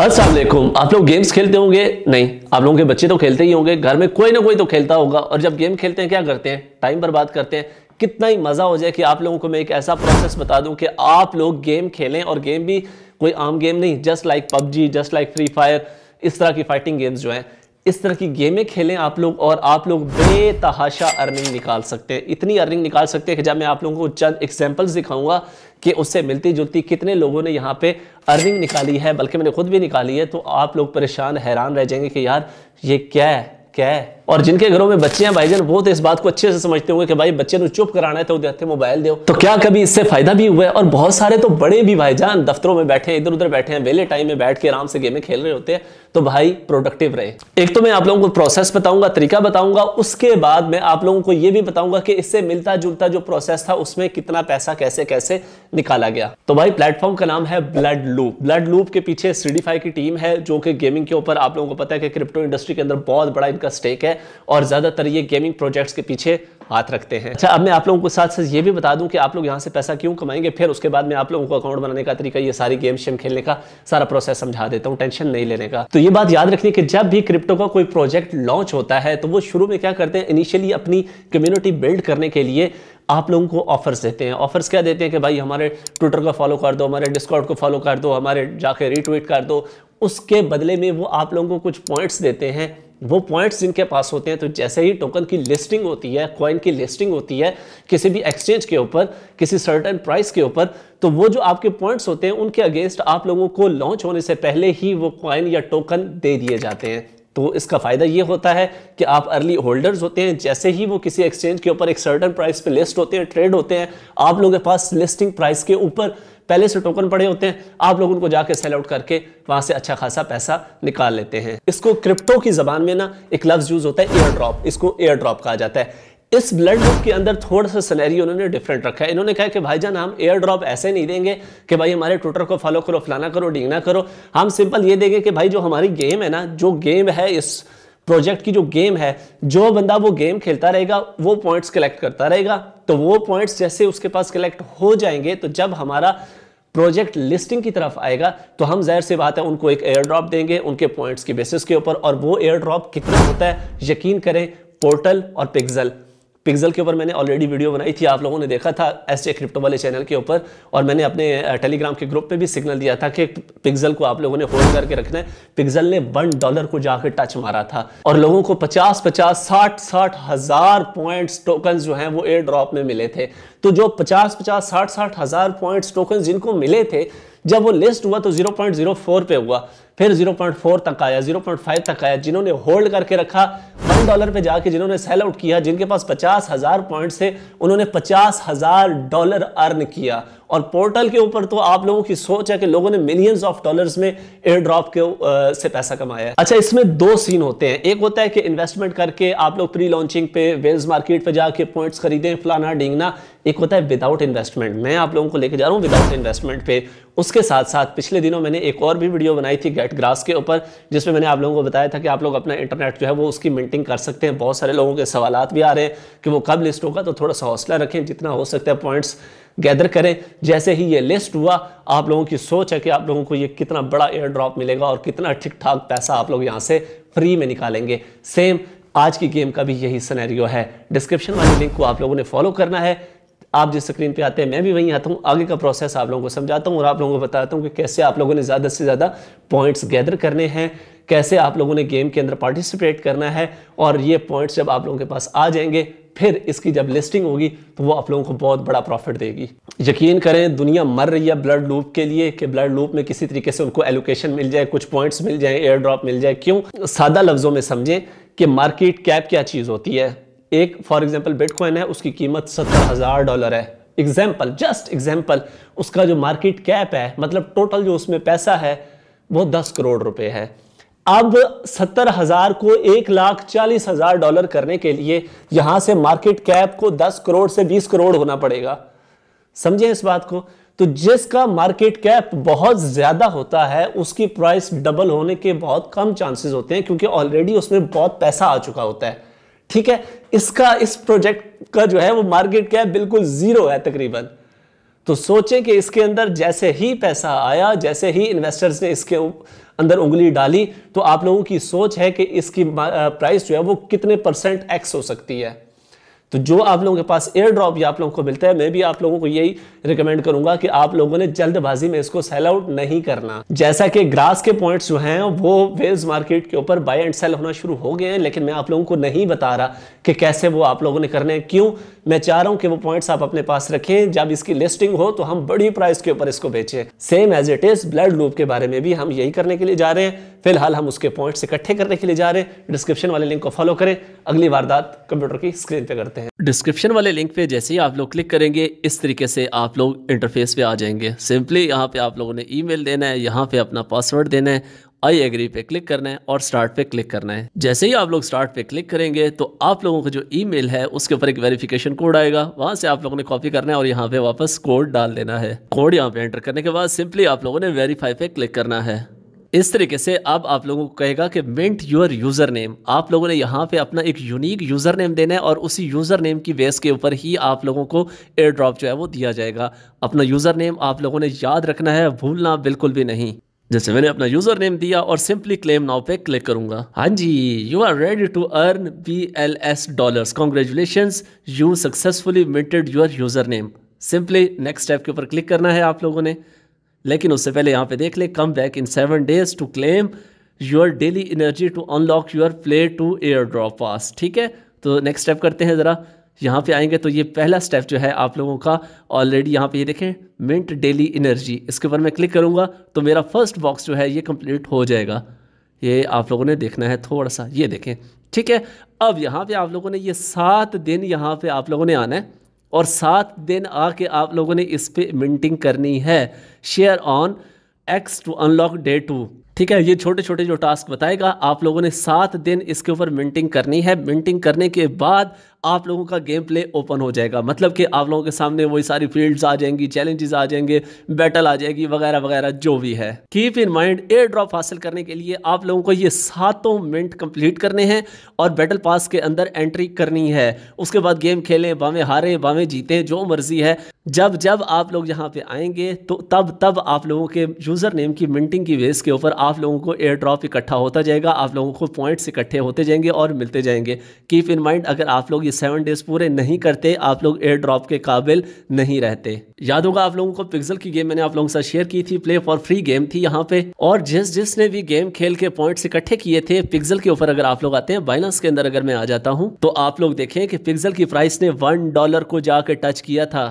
असलम आप लोग गेम्स खेलते होंगे नहीं आप लोगों के बच्चे तो खेलते ही होंगे घर में कोई ना कोई तो खेलता होगा और जब गेम खेलते हैं क्या करते हैं टाइम बर्बाद करते हैं कितना ही मज़ा हो जाए कि आप लोगों को मैं एक ऐसा प्रोसेस बता दूं कि आप लोग गेम खेलें और गेम भी कोई आम गेम नहीं just like PUBG just like Free Fire इस तरह की फाइटिंग गेम्स जो हैं इस तरह की गेमें खेलें आप लोग और आप लोग बेतहाशा अर्निंग निकाल सकते हैं इतनी अर्निंग निकाल सकते हैं कि जब मैं आप लोगों को चंद एग्जाम्पल्स दिखाऊंगा कि उससे मिलती जुलती कितने लोगों ने यहाँ पे अर्निंग निकाली है बल्कि मैंने खुद भी निकाली है तो आप लोग परेशान हैरान रह जाएंगे कि यार ये क्या है क्या है और जिनके घरों में बच्चे हैं भाईजन वो तो इस बात को अच्छे से समझते होंगे कि भाई बच्चे को चुप कराना है तो देते मोबाइल दो तो क्या कभी इससे फायदा भी हुआ है और बहुत सारे तो बड़े भी भाईजान दफ्तरों में बैठे इधर उधर बैठे हैं वेले टाइम में बैठ के आराम से गेमें खेल रहे होते हैं तो भाई प्रोडक्टिव रहे एक तो मैं आप लोगों को प्रोसेस बताऊंगा तरीका बताऊंगा उसके बाद मैं आप लोगों को यह भी बताऊंगा कि इससे मिलता जुलता जो प्रोसेस था उसमें कितना पैसा कैसे कैसे निकाला गया तो भाई प्लेटफॉर्म का नाम है ब्लड लूप ब्लड लूप के पीछे सीडीफाई की टीम है जो कि गेमिंग के ऊपर आप लोगों को पता है कि क्रिप्टो इंडस्ट्री के अंदर बहुत बड़ा इनका स्टेक है और ज़्यादातर ये गेमिंग प्रोजेक्ट्स के पीछे हाथ रखते हैं अच्छा अब मैं आप लोगों को साथ साथ ये भी बता दूं कि आप लोग यहाँ से पैसा क्यों कमाएंगे फिर उसके बाद मैं आप लोगों को अकाउंट बनाने का तरीका ये सारी गेम शेम खेलने का सारा प्रोसेस समझा देता हूँ टेंशन नहीं लेने का तो ये बात याद रखनी कि जब भी क्रिप्टो का कोई प्रोजेक्ट लॉन्च होता है तो वो शुरू में क्या करते हैं इनिशियली अपनी कम्युनिटी बिल्ड करने के लिए आप लोगों को ऑफर्स देते हैं ऑफर्स क्या देते हैं कि भाई हमारे ट्विटर को फॉलो कर दो हमारे डिस्कॉर्ड को फॉलो कर दो हमारे जाके रिट्वीट कर दो उसके बदले में वो आप लोगों को कुछ पॉइंट्स देते हैं वो पॉइंट्स जिनके पास होते हैं तो जैसे ही टोकन की लिस्टिंग होती है कॉइन की लिस्टिंग होती है किसी भी एक्सचेंज के ऊपर किसी सर्टन प्राइस के ऊपर तो वो जो आपके पॉइंट्स होते हैं उनके अगेंस्ट आप लोगों को लॉन्च होने से पहले ही वो कॉइन या टोकन दे दिए जाते हैं तो इसका फ़ायदा ये होता है कि आप अर्ली होल्डर्स होते हैं जैसे ही वो किसी एक्सचेंज के ऊपर एक सर्टन प्राइस पे लिस्ट होते हैं ट्रेड होते हैं आप लोगों के पास लिस्टिंग प्राइस के ऊपर पहले से टोकन पड़े होते हैं आप लोग उनको जाके सेल आउट करके वहां से अच्छा खासा पैसा निकाल लेते हैं इसको क्रिप्टो की जबान में ना एक लफ्ज यूज होता है एयर ड्रॉप इसको एयर ड्रॉप कहा जाता है इस ब्लड ग्रुप के अंदर थोड़ा सा सनेरियो उन्होंने डिफरेंट रखा है इन्होंने कहा कि भाई जान हम एयर ड्रॉप ऐसे नहीं देंगे कि भाई हमारे ट्विटर को फॉलो करो फलाना करो डीना करो हम सिंपल ये देंगे कि भाई जो हमारी गेम है ना जो गेम है इस प्रोजेक्ट की जो गेम है जो बंदा वो गेम खेलता रहेगा वो पॉइंट्स कलेक्ट करता रहेगा तो वो पॉइंट्स जैसे उसके पास कलेक्ट हो जाएंगे तो जब हमारा प्रोजेक्ट लिस्टिंग की तरफ आएगा तो हम जाहिर सी बात है उनको एक एयर ड्रॉप देंगे उनके पॉइंट्स के बेसिस के ऊपर और वो एयर ड्रॉप कितना होता है यकीन करें पोर्टल और पिक्सल पिक्सल के ऊपर मैंने ऑलरेडी वीडियो बनाई थी आप लोगों ने देखा था एस ए क्रिप्टो वाले चैनल के ऊपर और मैंने अपने टेलीग्राम के ग्रुप पे भी सिग्नल दिया था कि पिक्सल को आप लोगों ने होल्ड करके रखना है पिक्सल ने वन डॉलर को जाकर टच मारा था और लोगों को पचास पचास साठ साठ हजार पॉइंट टोकन जो है वो एयर ड्रॉप में मिले थे तो जो पचास पचास साठ साठ हजार पॉइंट टोकन जिनको मिले थे जब वो लिस्ट हुआ तो जीरो पॉइंट जीरो फोर पे हुआ फिर 0.4 तक आया 0.5 तक आया जिन्होंने होल्ड करके रखा वन डॉलर पे जाके जिन्होंने सेल आउट किया जिनके पास पचास हजार पॉइंट थे उन्होंने पचास हजार डॉलर अर्न किया और पोर्टल के ऊपर तो आप लोगों की सोच है कि लोगों ने मिलियंस ऑफ डॉलर्स में एयर ड्रॉप के आ, से पैसा कमाया है अच्छा इसमें दो सीन होते हैं एक होता है कि इन्वेस्टमेंट करके आप लोग प्री लॉन्चिंग पे वेल्स मार्केट पे जाके पॉइंट्स खरीदें फलाना डिंगना एक होता है विदाउट इन्वेस्टमेंट मैं आप लोगों को लेकर जा रहा हूँ विदाउट इन्वेस्टमेंट पे उसके साथ साथ पिछले दिनों मैंने एक और भी वीडियो बनाई थी गेट इंटरनेट ग्रास के ऊपर जिसमें मैंने आप लोगों को बताया था कि आप लोग अपना इंटरनेट जो है वो उसकी मेंटेन कर सकते हैं बहुत सारे लोगों के सवाल भी आ रहे हैं कि वो कब लिस्ट होगा तो थोड़ा सा हौसला रखें जितना हो सकता है पॉइंट्स गैदर करें जैसे ही ये लिस्ट हुआ आप लोगों की सोच है कि आप लोगों को ये कितना बड़ा एयर ड्रॉप मिलेगा और कितना ठीक ठाक पैसा आप लोग यहाँ से फ्री में निकालेंगे सेम आज की गेम का भी यही सनेरियो है डिस्क्रिप्शन वाले लिंक को आप लोगों ने फॉलो करना है आप जिस स्क्रीन पे आते हैं मैं भी वहीं आता हूँ आगे का प्रोसेस आप लोगों को समझाता हूँ और आप लोगों को बताता हूँ कि कैसे आप लोगों ने ज़्यादा से ज़्यादा पॉइंट्स गैदर करने हैं कैसे आप लोगों ने गेम के अंदर पार्टिसिपेट करना है और ये पॉइंट्स जब आप लोगों के पास आ जाएंगे फिर इसकी जब लिस्टिंग होगी तो वो आप लोगों को बहुत बड़ा प्रॉफिट देगी यकीन करें दुनिया मर रही है ब्लड लूप के लिए कि ब्लड लूप में किसी तरीके से उनको एलोकेशन मिल जाए कुछ पॉइंट्स मिल जाए एयर ड्रॉप मिल जाए क्यों सादा लफ्ज़ों में समझें कि मार्केट कैप क्या चीज़ होती है एक फॉर एग्जाम्पल बिटकॉइन है उसकी कीमत सत्तर हज़ार डॉलर है एग्जाम्पल जस्ट एग्जाम्पल उसका जो मार्केट कैप है मतलब टोटल जो उसमें पैसा है वो दस करोड़ रुपए है अब सत्तर हजार को एक लाख चालीस हजार डॉलर करने के लिए यहां से मार्केट कैप को दस करोड़ से बीस करोड़ होना पड़ेगा समझे इस बात को तो जिसका मार्केट कैप बहुत ज्यादा होता है उसकी प्राइस डबल होने के बहुत कम चांसेस होते हैं क्योंकि ऑलरेडी उसमें बहुत पैसा आ चुका होता है ठीक है इसका इस प्रोजेक्ट का जो है वो मार्केट क्या है बिल्कुल जीरो है तकरीबन तो सोचें कि इसके अंदर जैसे ही पैसा आया जैसे ही इन्वेस्टर्स ने इसके अंदर उंगली डाली तो आप लोगों की सोच है कि इसकी प्राइस जो है वो कितने परसेंट एक्स हो सकती है तो जो आप लोगों के पास एयर ड्रॉप या आप लोगों को मिलता है मैं भी आप लोगों को यही रिकमेंड करूंगा कि आप लोगों ने जल्दबाजी में इसको सेल आउट नहीं करना जैसा कि ग्रास के पॉइंट्स जो हैं वो वेव्स मार्केट के ऊपर बाय एंड सेल होना शुरू हो गए हैं लेकिन मैं आप लोगों को नहीं बता रहा कि कैसे वो आप लोगों ने करने हैं क्यों मैं चाह रहा हूं कि वो पॉइंट्स आप अपने पास रखें जब इसकी लिस्टिंग हो तो हम बड़ी प्राइस के ऊपर इसको बेचें same as it is blood loop के बारे में भी हम यही करने के लिए जा रहे हैं फिलहाल हम उसके पॉइंट्स इकट्ठे करने के लिए जा रहे हैं डिस्क्रिप्शन वाले लिंक को फॉलो करें अगली वारदात कंप्यूटर की स्क्रीन पे करते हैं डिस्क्रिप्शन वाले लिंक पे जैसे ही आप लोग क्लिक करेंगे इस तरीके से आप लोग इंटरफेस पे आ जाएंगे सिंपली यहाँ पे आप लोगों ने ई देना है यहाँ पे अपना पासवर्ड देना है आई एग्री पे क्लिक करना है और स्टार्ट पे क्लिक करना है जैसे ही आप लोग स्टार्ट पे क्लिक करेंगे तो आप लोगों का जो ईमेल है उसके ऊपर एक वेरिफिकेशन कोड आएगा वहां से आप लोगों ने कॉपी करना है और यहाँ पे वापस कोड डाल देना है कोड यहाँ पे एंटर करने के बाद सिंपली आप लोगों ने वेरीफाई पे क्लिक करना है इस तरीके से अब आप लोगों को कहेगा कि मिंट योर यूज़र नेम आप लोगों ने यहाँ पे अपना एक यूनिक यूज़र नेम देना है और उसी यूज़र नेम की बेस के ऊपर ही आप लोगों को एयर ड्रॉप जो है वो दिया जाएगा अपना यूज़र नेम आप लोगों ने याद रखना है भूलना बिल्कुल भी नहीं जैसे मैंने अपना यूजर नेम दिया और सिंपली क्लेम नाउ पे क्लिक करूंगा हाँ जी you are ready to earn B L S dollar congratulation you successfully minted your user name simply next step के ऊपर क्लिक करना है आप लोगों ने लेकिन उससे पहले यहाँ पे देख ले come back in seven days to claim your daily energy to unlock your play to airdrop pass ठीक है तो नेक्स्ट स्टेप करते हैं ज़रा यहाँ पे आएंगे तो ये पहला स्टेप जो है आप लोगों का ऑलरेडी यहाँ पे ये देखें मिंट डेली एनर्जी इसके ऊपर मैं क्लिक करूँगा तो मेरा फर्स्ट बॉक्स जो है ये कंप्लीट हो जाएगा ये आप लोगों ने देखना है थोड़ा सा ये देखें ठीक है अब यहाँ पे आप लोगों ने ये सात दिन यहाँ पे आप लोगों ने आना है और सात दिन आके आप लोगों ने इस पर मिनटिंग करनी है share on X to unlock day two ठीक है ये छोटे छोटे जो टास्क बताएगा आप लोगों ने सात दिन इसके ऊपर मिनटिंग करनी है मिनटिंग करने के बाद आप लोगों का गेम प्ले ओपन हो जाएगा मतलब कि आप लोगों के सामने वही सारी फील्ड्स आ जाएंगी चैलेंजेस आ जाएंगे बैटल आ जाएगी वगैरह वगैरह जो भी है keep in mind airdrop हासिल करने के लिए आप लोगों को ये सातों मिनट कंप्लीट करने हैं और बैटल पास के अंदर एंट्री करनी है उसके बाद गेम खेलें बावें हारें बावें जीतें जो मर्जी है जब जब आप लोग यहाँ पे आएंगे तो तब तब आप लोगों के यूज़र नेम की मिनटिंग की वेस के ऊपर आप लोगों को एयर ड्रॉप इकट्ठा होता जाएगा आप लोगों को पॉइंट्स इकट्ठे होते जाएंगे और मिलते जाएंगे कीप इन माइंड अगर आप लोग ये सेवन डेज पूरे नहीं करते आप लोग एयर ड्रॉप के काबिल नहीं रहते याद होगा आप लोगों को पिक्सल की गेम मैंने आप लोगों के साथ शेयर की थी प्ले फॉर फ्री गेम थी यहाँ पे और जिस जिसने भी गेम खेल के पॉइंट्स इकट्ठे किए थे पिक्सल के ऊपर अगर आप लोग आते हैं बाइनास के अंदर अगर मैं आ जाता हूँ तो आप लोग देखें कि पिक्सल की प्राइस ने वन डॉलर को जाकर टच किया था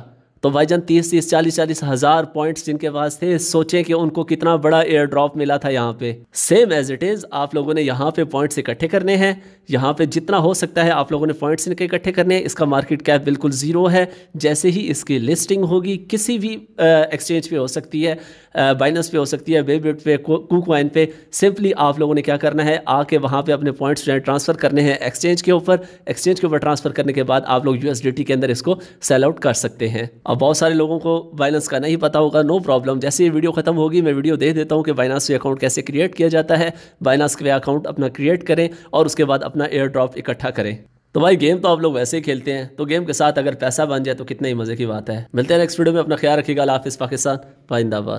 तो भाईजान तीस तीस चालीस चालीस हज़ार पॉइंट्स जिनके पास थे सोचें कि उनको कितना बड़ा एयर ड्रॉप मिला था यहाँ पे सेम एज इट इज़ आप लोगों ने यहाँ पे पॉइंट्स इकट्ठे करने हैं यहाँ पे जितना हो सकता है आप लोगों ने पॉइंट्स इनके इकट्ठे करने हैं इसका मार्केट कैप बिल्कुल ज़ीरो है जैसे ही इसकी लिस्टिंग होगी किसी भी एक्सचेंज पे हो सकती है बाइनस पे हो सकती है वेबिट पे कुकवाइन पे सिंपली आप लोगों ने क्या करना है आके वहाँ पे अपने पॉइंट्स जो है ट्रांसफ़र करने हैं एक्सचेंज के ऊपर एक्सचेंज के ऊपर ट्रांसफ़र करने के बाद आप लोग यू के अंदर इसको सेल आउट कर सकते हैं अब बहुत सारे लोगों को बाइनेंस का नहीं पता होगा नो प्रॉब्लम जैसे ये वीडियो ख़त्म होगी मैं वीडियो दे देता हूँ कि बाइनास वे अकाउंट कैसे क्रिएट किया जाता है बाइनास वे अकाउंट अपना क्रिएट करें और उसके बाद अपना एयर ड्रॉप इकट्ठा करें तो भाई गेम तो आप लोग वैसे ही खेलते हैं तो गेम के साथ अगर पैसा बन जाए तो कितने ही मज़े की बात है मिलते हैं नेक्स्ट वीडियो में अपना ख्याल रखिएगा हाफिज़ पाकिस्तान पाइंदाबाद